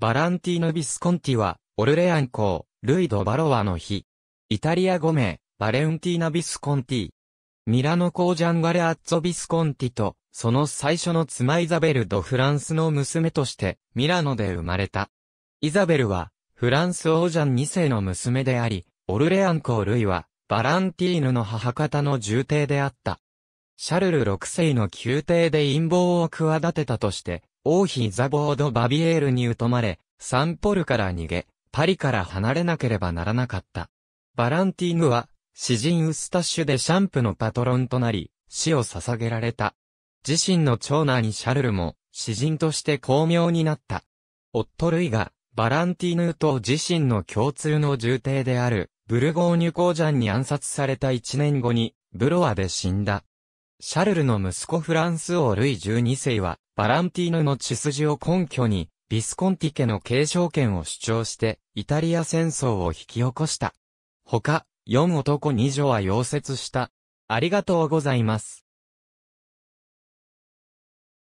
バランティーヌ・ビスコンティは、オルレアン公、ルイド・バロワの日。イタリア語名、バレンティーナ・ビスコンティ。ミラノ公ジャンガレ・アッツォ・ビスコンティと、その最初の妻イザベル・ド・フランスの娘として、ミラノで生まれた。イザベルは、フランス王ジャン2世の娘であり、オルレアン公ルイは、バランティーヌの母方の重帝であった。シャルル6世の宮廷で陰謀を企てたとして、王妃ザボード・バビエールに疎まれ、サンポルから逃げ、パリから離れなければならなかった。バランティーヌは、詩人ウスタッシュでシャンプのパトロンとなり、死を捧げられた。自身の長男シャルルも、詩人として巧妙になった。夫類が、バランティーヌと自身の共通の重帝である、ブルゴーニュ公ジャンに暗殺された1年後に、ブロワで死んだ。シャルルの息子フランス王ルイ12世は、バランティーヌの血筋を根拠に、ビスコンティ家の継承権を主張して、イタリア戦争を引き起こした。他、4男2女は溶接した。ありがとうございます。